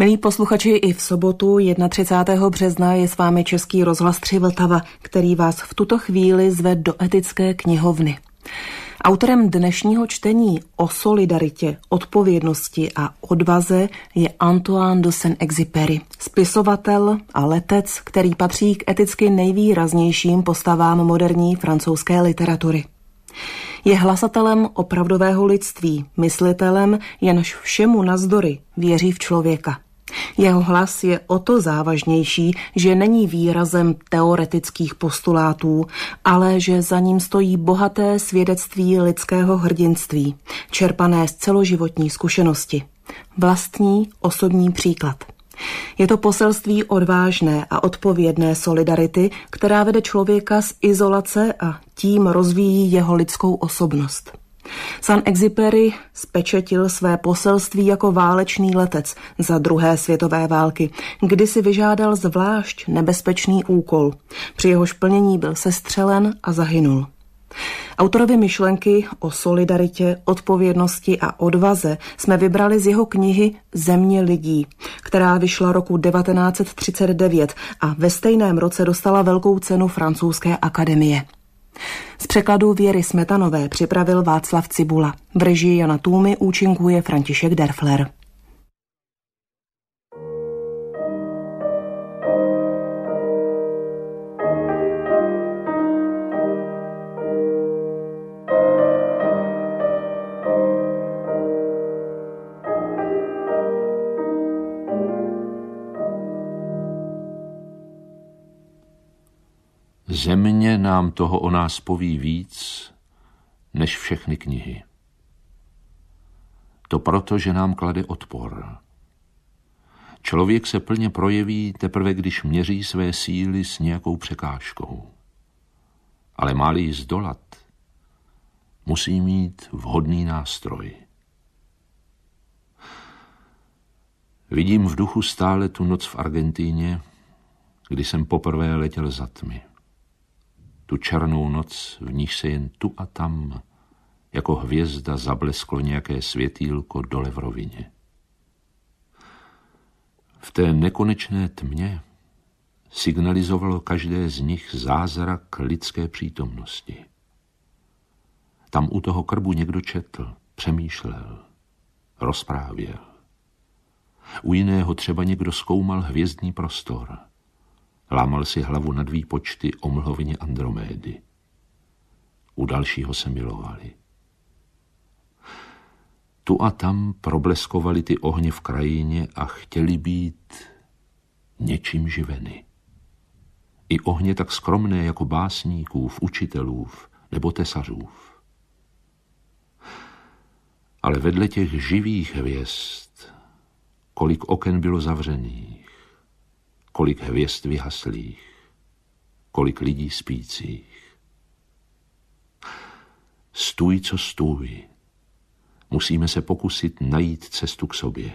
Milí posluchači, i v sobotu 31. března je s vámi Český rozhlas 3 Vltava, který vás v tuto chvíli zve do etické knihovny. Autorem dnešního čtení o solidaritě, odpovědnosti a odvaze je Antoine de Saint-Exupéry, spisovatel a letec, který patří k eticky nejvýraznějším postavám moderní francouzské literatury. Je hlasatelem opravdového lidství, myslitelem, jenž všemu nazdory věří v člověka. Jeho hlas je o to závažnější, že není výrazem teoretických postulátů, ale že za ním stojí bohaté svědectví lidského hrdinství, čerpané z celoživotní zkušenosti. Vlastní osobní příklad. Je to poselství odvážné a odpovědné solidarity, která vede člověka z izolace a tím rozvíjí jeho lidskou osobnost. San-Exiperi spečetil své poselství jako válečný letec za druhé světové války, kdy si vyžádal zvlášť nebezpečný úkol. Při jeho plnění byl sestřelen a zahynul. Autorovi myšlenky o solidaritě, odpovědnosti a odvaze jsme vybrali z jeho knihy Země lidí, která vyšla roku 1939 a ve stejném roce dostala velkou cenu francouzské akademie. Z překladu Věry Smetanové připravil Václav Cibula. V režii Jana Tůmy účinkuje František Derfler. nám toho o nás poví víc než všechny knihy. To proto, že nám klade odpor. Člověk se plně projeví teprve, když měří své síly s nějakou překážkou. Ale má ji zdolat, musí mít vhodný nástroj. Vidím v duchu stále tu noc v Argentíně, kdy jsem poprvé letěl za tmy tu černou noc, v níž se jen tu a tam, jako hvězda zablesklo nějaké světýlko dole v rovině. V té nekonečné tmě signalizovalo každé z nich zázrak lidské přítomnosti. Tam u toho krbu někdo četl, přemýšlel, rozprávěl. U jiného třeba někdo zkoumal hvězdný prostor – Lámal si hlavu nad výpočty o mlhovině Andromédy. U dalšího se milovali. Tu a tam probleskovali ty ohně v krajině a chtěli být něčím živeny. I ohně tak skromné jako básníkův, učitelův nebo tesařů. Ale vedle těch živých hvězd, kolik oken bylo zavřených, kolik hvězd vyhaslých, kolik lidí spících. Stůj, co stůj, musíme se pokusit najít cestu k sobě.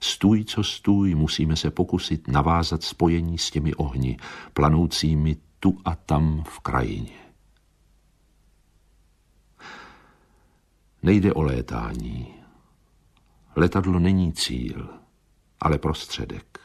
Stůj, co stůj, musíme se pokusit navázat spojení s těmi ohni, planoucími tu a tam v krajině. Nejde o létání. Letadlo není cíl, ale prostředek.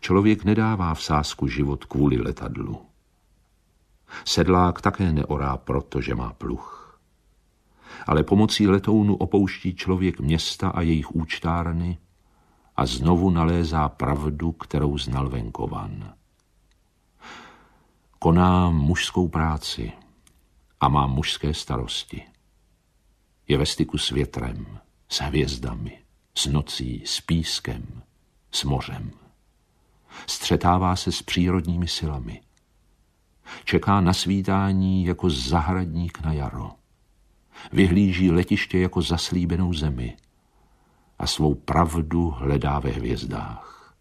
Člověk nedává v sásku život kvůli letadlu. Sedlák také neorá protože že má pluch. Ale pomocí letounu opouští člověk města a jejich účtárny a znovu nalézá pravdu, kterou znal venkovan. Koná mužskou práci a má mužské starosti. Je ve styku s větrem, s hvězdami, s nocí, s pískem, s mořem střetává se s přírodními silami. Čeká na svítání jako zahradník na jaro. Vyhlíží letiště jako zaslíbenou zemi a svou pravdu hledá ve hvězdách.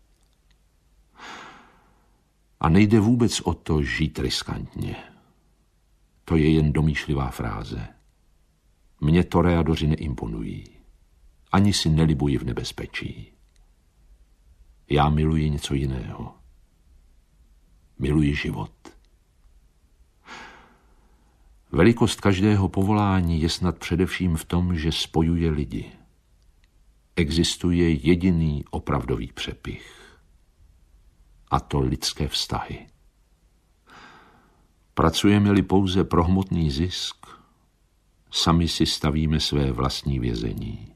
A nejde vůbec o to žít riskantně. To je jen domýšlivá fráze. Mně toreadoři neimponují. Ani si nelibuji v nebezpečí. Já miluji něco jiného. Miluji život. Velikost každého povolání je snad především v tom, že spojuje lidi. Existuje jediný opravdový přepich. A to lidské vztahy. Pracujeme-li pouze pro hmotný zisk, sami si stavíme své vlastní vězení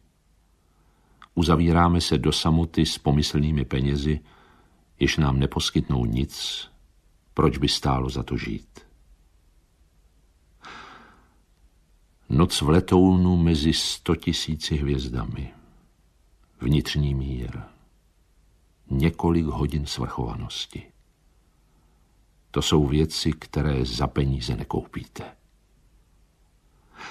uzavíráme se do samoty s pomyslnými penězi, jež nám neposkytnou nic, proč by stálo za to žít. Noc v letounu mezi sto tisíci hvězdami. Vnitřní mír. Několik hodin svrchovanosti. To jsou věci, které za peníze nekoupíte.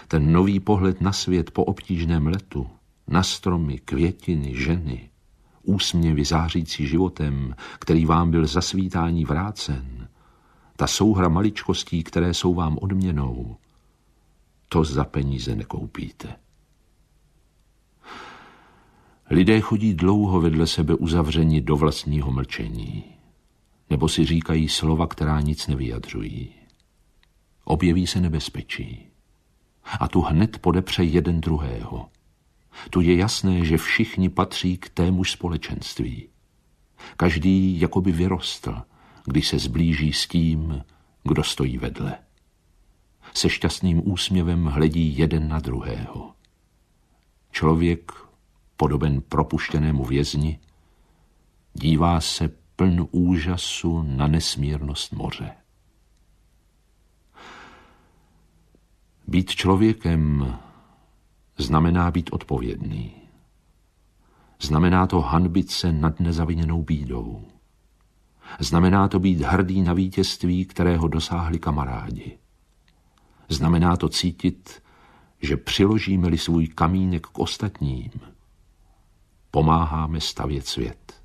Ten nový pohled na svět po obtížném letu – na stromy, květiny, ženy, úsměvy zářící životem, který vám byl za svítání vrácen, ta souhra maličkostí, které jsou vám odměnou, to za peníze nekoupíte. Lidé chodí dlouho vedle sebe uzavřeni do vlastního mlčení, nebo si říkají slova, která nic nevyjadřují. Objeví se nebezpečí a tu hned podepře jeden druhého. Tu je jasné, že všichni patří k témuž společenství. Každý jakoby vyrostl, když se zblíží s tím, kdo stojí vedle. Se šťastným úsměvem hledí jeden na druhého. Člověk, podoben propuštěnému vězni, dívá se pln úžasu na nesmírnost moře. Být člověkem znamená být odpovědný. Znamená to hanbit se nad nezaviněnou bídou. Znamená to být hrdý na vítězství, kterého dosáhli kamarádi. Znamená to cítit, že přiložíme-li svůj kamínek k ostatním, pomáháme stavět svět.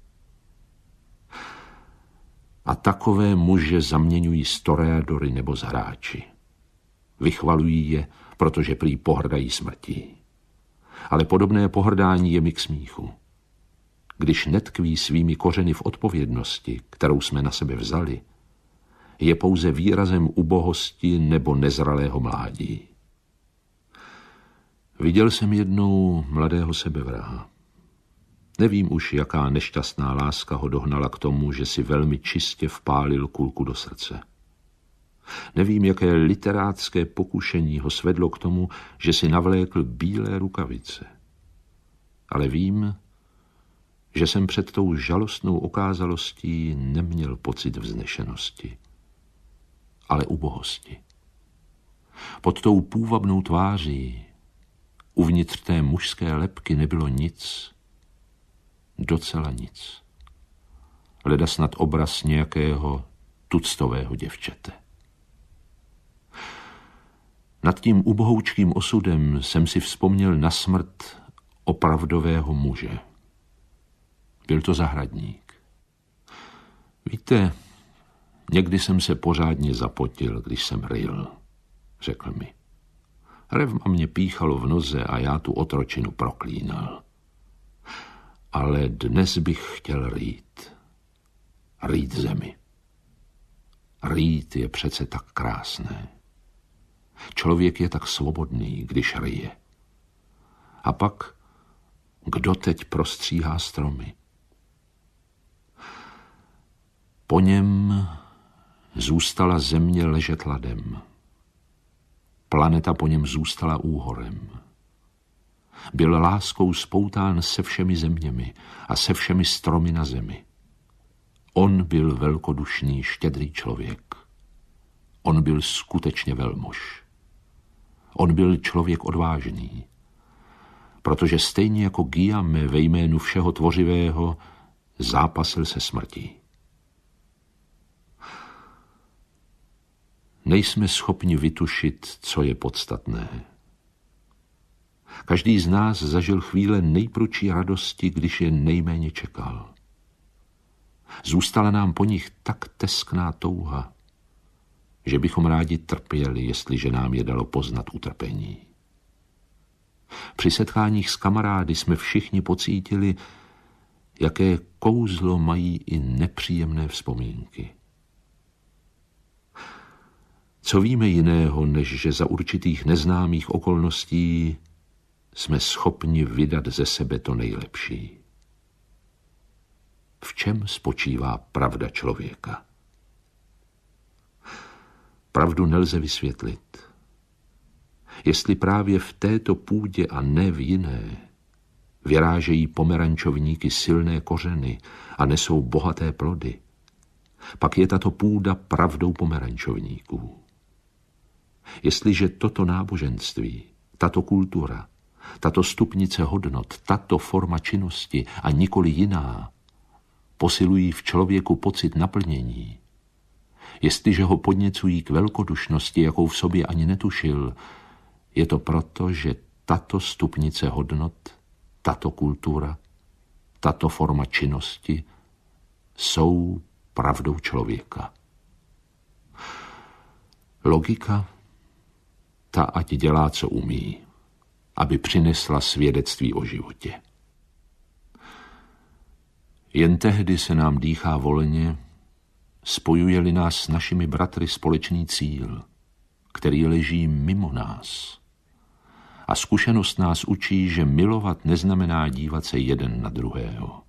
A takové muže zaměňují storeadory nebo zhráči. Vychvalují je, protože prý pohrdají smrtí ale podobné pohrdání je mi k smíchu. Když netkví svými kořeny v odpovědnosti, kterou jsme na sebe vzali, je pouze výrazem ubohosti nebo nezralého mládí. Viděl jsem jednou mladého sebevraha. Nevím už, jaká nešťastná láska ho dohnala k tomu, že si velmi čistě vpálil kulku do srdce. Nevím, jaké literátské pokušení ho svedlo k tomu, že si navlékl bílé rukavice. Ale vím, že jsem před tou žalostnou okázalostí neměl pocit vznešenosti, ale ubohosti. Pod tou půvabnou tváří uvnitř té mužské lepky nebylo nic, docela nic. Leda snad obraz nějakého tuctového děvčete. Nad tím ubohoučkým osudem jsem si vzpomněl na smrt opravdového muže. Byl to zahradník. Víte, někdy jsem se pořádně zapotil, když jsem ryl, řekl mi. Revma mě píchalo v noze a já tu otročinu proklínal. Ale dnes bych chtěl rýt. Rýt zemi. Rýt je přece tak krásné. Člověk je tak svobodný, když ryje. A pak, kdo teď prostříhá stromy? Po něm zůstala země ležet ladem. Planeta po něm zůstala úhorem. Byl láskou spoután se všemi zeměmi a se všemi stromy na zemi. On byl velkodušný, štědrý člověk. On byl skutečně velmož. On byl člověk odvážný. Protože stejně jako Guillaume ve jménu všeho tvořivého zápasil se smrtí. Nejsme schopni vytušit, co je podstatné. Každý z nás zažil chvíle nejprudší radosti, když je nejméně čekal. Zůstala nám po nich tak teskná touha, že bychom rádi trpěli, jestliže nám je dalo poznat utrpení. Při setkáních s kamarády jsme všichni pocítili, jaké kouzlo mají i nepříjemné vzpomínky. Co víme jiného, než že za určitých neznámých okolností jsme schopni vydat ze sebe to nejlepší? V čem spočívá pravda člověka? Pravdu nelze vysvětlit. Jestli právě v této půdě a ne v jiné vyrážejí pomerančovníky silné kořeny a nesou bohaté plody, pak je tato půda pravdou pomerančovníků. Jestliže toto náboženství, tato kultura, tato stupnice hodnot, tato forma činnosti a nikoli jiná posilují v člověku pocit naplnění, Jestliže ho podněcují k velkodušnosti, jakou v sobě ani netušil, je to proto, že tato stupnice hodnot, tato kultura, tato forma činnosti jsou pravdou člověka. Logika, ta ať dělá, co umí, aby přinesla svědectví o životě. Jen tehdy se nám dýchá volně, spojuje-li nás s našimi bratry společný cíl, který leží mimo nás. A zkušenost nás učí, že milovat neznamená dívat se jeden na druhého,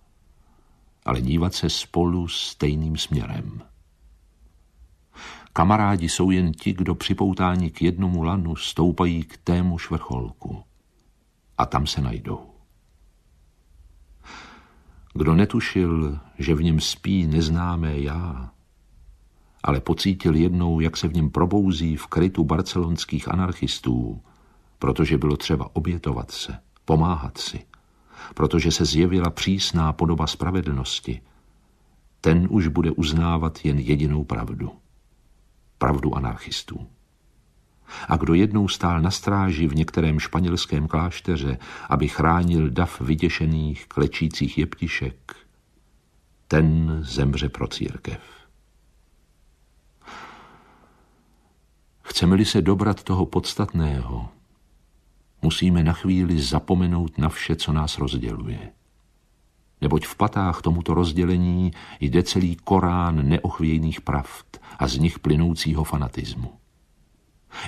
ale dívat se spolu stejným směrem. Kamarádi jsou jen ti, kdo připoutání k jednomu lanu stoupají k tému švrcholku A tam se najdou. Kdo netušil, že v něm spí neznámé já, ale pocítil jednou, jak se v něm probouzí v krytu barcelonských anarchistů, protože bylo třeba obětovat se, pomáhat si, protože se zjevila přísná podoba spravedlnosti. Ten už bude uznávat jen jedinou pravdu. Pravdu anarchistů. A kdo jednou stál na stráži v některém španělském klášteře, aby chránil dav vyděšených, klečících jeptišek, ten zemře pro církev. Chceme-li se dobrat toho podstatného, musíme na chvíli zapomenout na vše, co nás rozděluje. Neboť v patách tomuto rozdělení jde celý Korán neochvějných pravd a z nich plynoucího fanatismu.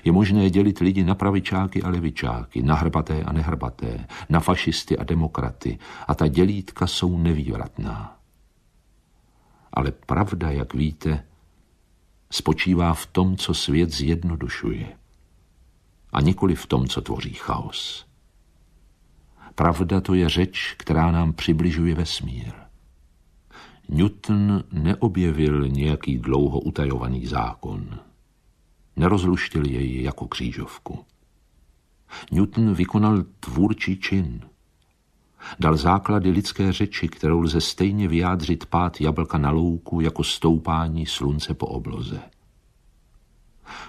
Je možné dělit lidi na pravičáky a levičáky, na hrbaté a nehrbaté, na fašisty a demokraty a ta dělítka jsou nevývratná. Ale pravda, jak víte, spočívá v tom, co svět zjednodušuje a nikoli v tom, co tvoří chaos. Pravda to je řeč, která nám přibližuje vesmír. Newton neobjevil nějaký dlouho utajovaný zákon. Nerozluštil jej jako křížovku. Newton vykonal tvůrčí čin – dal základy lidské řeči, kterou lze stejně vyjádřit pát jablka na louku jako stoupání slunce po obloze.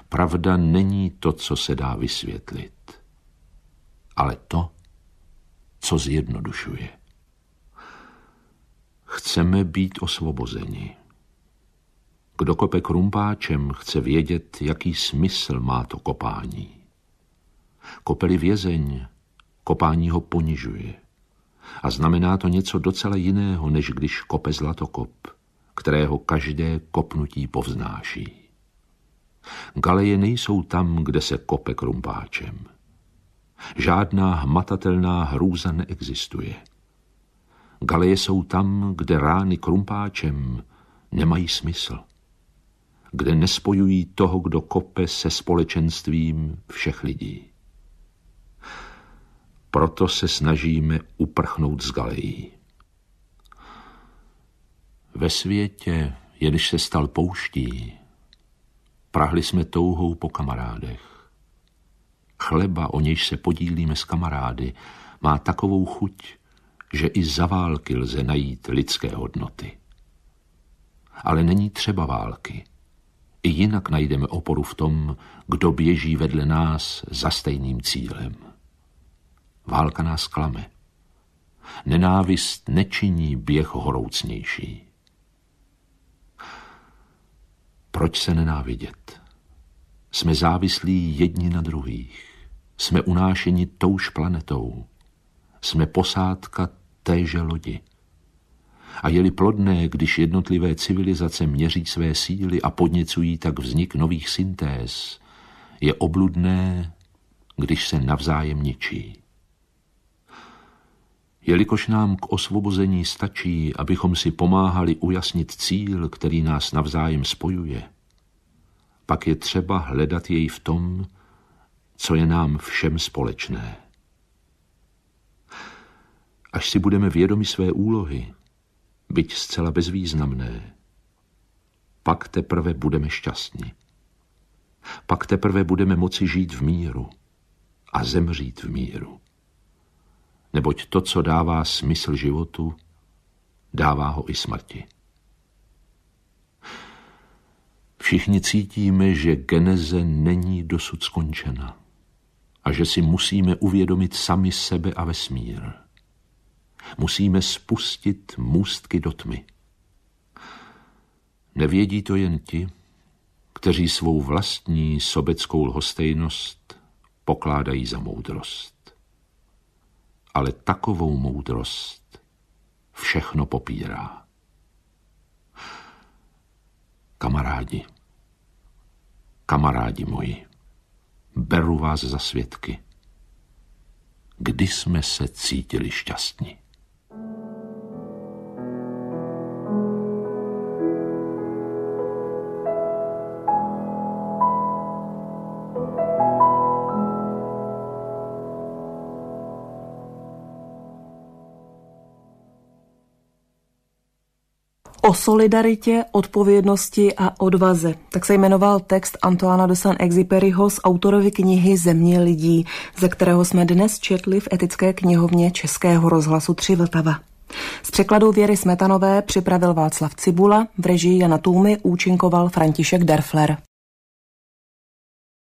Pravda není to, co se dá vysvětlit, ale to, co zjednodušuje. Chceme být osvobozeni. Kdo kope krumpáčem, chce vědět, jaký smysl má to kopání. Kopeli vězeň, kopání ho ponižuje. A znamená to něco docela jiného, než když kope zlatokop, kterého každé kopnutí povznáší. Galeje nejsou tam, kde se kope krumpáčem. Žádná hmatatelná hrůza neexistuje. Galeje jsou tam, kde rány krumpáčem nemají smysl. Kde nespojují toho, kdo kope se společenstvím všech lidí. Proto se snažíme uprchnout z Galejí. Ve světě, jenž se stal pouští, prahli jsme touhou po kamarádech. Chleba, o nějž se podílíme s kamarády, má takovou chuť, že i za války lze najít lidské hodnoty. Ale není třeba války. I jinak najdeme oporu v tom, kdo běží vedle nás za stejným cílem. Válka nás klame. Nenávist nečiní běh horoucnější. Proč se nenávidět? Jsme závislí jedni na druhých. Jsme unášeni touž planetou. Jsme posádka téže lodi. A je-li plodné, když jednotlivé civilizace měří své síly a podněcují tak vznik nových syntéz, je obludné, když se navzájem ničí jelikož nám k osvobození stačí, abychom si pomáhali ujasnit cíl, který nás navzájem spojuje, pak je třeba hledat jej v tom, co je nám všem společné. Až si budeme vědomi své úlohy, byť zcela bezvýznamné, pak teprve budeme šťastní. Pak teprve budeme moci žít v míru a zemřít v míru neboť to, co dává smysl životu, dává ho i smrti. Všichni cítíme, že geneze není dosud skončena a že si musíme uvědomit sami sebe a vesmír. Musíme spustit můstky do tmy. Nevědí to jen ti, kteří svou vlastní sobeckou lhostejnost pokládají za moudrost ale takovou moudrost. Všechno popírá. Kamarádi, kamarádi moji, beru vás za svědky. Kdy jsme se cítili šťastní? solidaritě, odpovědnosti a odvaze. Tak se jmenoval text Antoana de Saint-Exupéryho z autorovy knihy Země lidí, ze kterého jsme dnes četli v etické knihovně Českého rozhlasu Tři Vltava. Z překladu Věry Smetanové připravil Václav Cibula, v režii Jana Tůmy účinkoval František Derfler.